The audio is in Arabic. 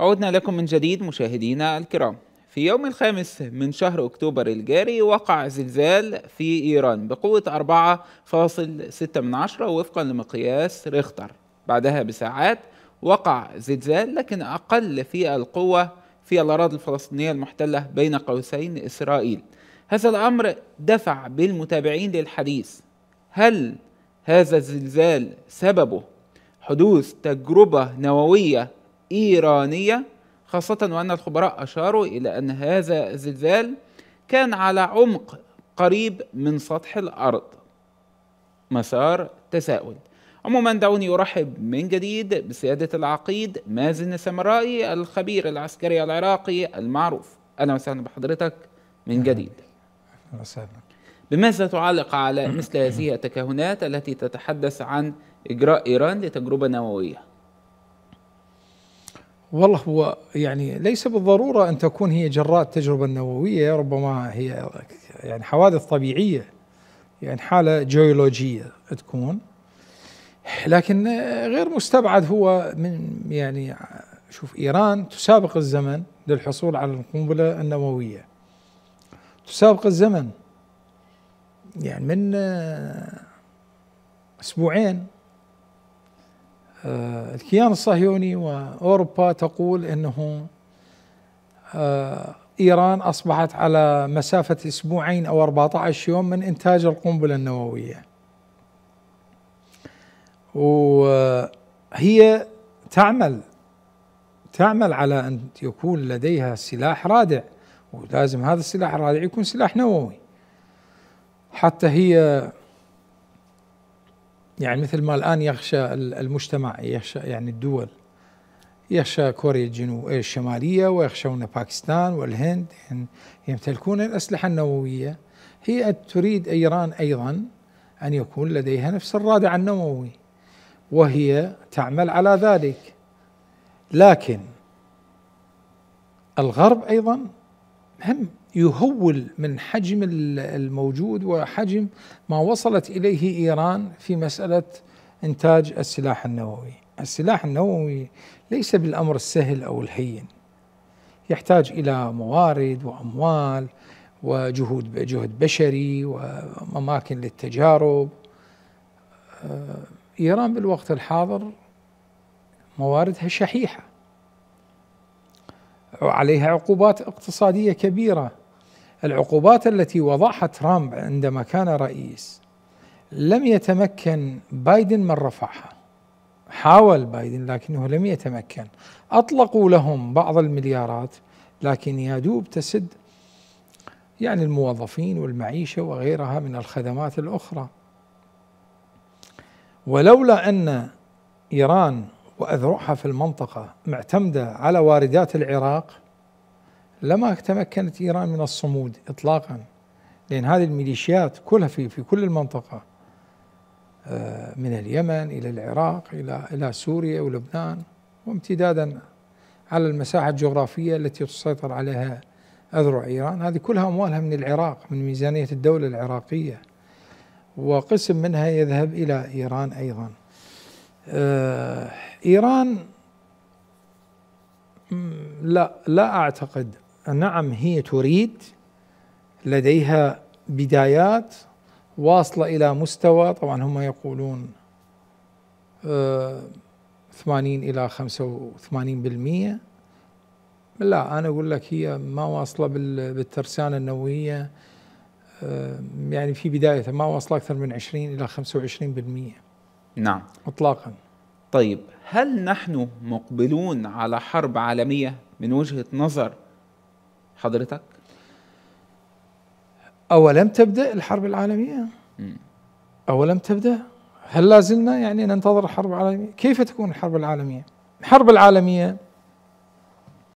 عدنا لكم من جديد مشاهدينا الكرام في يوم الخامس من شهر أكتوبر الجاري وقع زلزال في إيران بقوة 4.6 وفقا لمقياس ريختر بعدها بساعات وقع زلزال لكن أقل في القوة في الأراضي الفلسطينية المحتلة بين قوسين إسرائيل هذا الأمر دفع بالمتابعين للحديث هل هذا الزلزال سببه حدوث تجربة نووية إيرانية خاصة وأن الخبراء أشاروا إلى أن هذا الزلزال كان على عمق قريب من سطح الأرض مسار تساؤل عموما دعوني أرحب من جديد بسيادة العقيد مازن السمرائي الخبير العسكري العراقي المعروف أهلا وسهلا بحضرتك من جديد أهلا وسهلا بماذا تعلق على مثل هذه التكهنات التي تتحدث عن إجراء إيران لتجربة نووية؟ والله هو يعني ليس بالضروره ان تكون هي جراء التجربه النوويه ربما هي يعني حوادث طبيعيه يعني حاله جيولوجيه تكون لكن غير مستبعد هو من يعني شوف ايران تسابق الزمن للحصول على القنبله النوويه تسابق الزمن يعني من اسبوعين آه، الكيان الصهيوني واوروبا تقول انه آه، ايران اصبحت على مسافه اسبوعين او 14 يوم من انتاج القنبله النوويه. وهي تعمل تعمل على ان يكون لديها سلاح رادع ولازم هذا السلاح الرادع يكون سلاح نووي. حتى هي يعني مثل ما الآن يخشى المجتمع يخشى يعني الدول يخشى كوريا الجنوب الشمالية ويخشون باكستان والهند يعني يمتلكون الأسلحة النووية هي تريد إيران أيضا أن يكون لديها نفس الرادع النووي وهي تعمل على ذلك لكن الغرب أيضا هم يهول من حجم الموجود وحجم ما وصلت اليه ايران في مساله انتاج السلاح النووي. السلاح النووي ليس بالامر السهل او الهين. يحتاج الى موارد واموال وجهود جهد بشري واماكن للتجارب. آه، ايران بالوقت الحاضر مواردها شحيحه. عليها عقوبات اقتصاديه كبيره العقوبات التي وضعها ترامب عندما كان رئيس لم يتمكن بايدن من رفعها حاول بايدن لكنه لم يتمكن اطلقوا لهم بعض المليارات لكن يا دوب تسد يعني الموظفين والمعيشه وغيرها من الخدمات الاخرى ولولا ان ايران وأذرعها في المنطقة معتمدة على واردات العراق لما تمكنت إيران من الصمود إطلاقا لأن هذه الميليشيات كلها في, في كل المنطقة آه، من اليمن إلى العراق إلى إلى سوريا ولبنان وامتدادا على المساحة الجغرافية التي تسيطر عليها أذرع إيران هذه كلها أموالها من العراق من ميزانية الدولة العراقية وقسم منها يذهب إلى إيران أيضا آه، إيران لا لا أعتقد نعم هي تريد لديها بدايات واصلة إلى مستوى طبعا هم يقولون 80 آه، إلى 85% لا أنا أقول لك هي ما واصلة بالترسانة النووية آه، يعني في بداية ما واصلة أكثر من 20 إلى 25% نعم اطلاقا طيب هل نحن مقبلون على حرب عالميه من وجهه نظر حضرتك اولم تبدا الحرب العالميه اولم تبدا هل لازلنا يعني ننتظر الحرب العالميه كيف تكون الحرب العالميه الحرب العالميه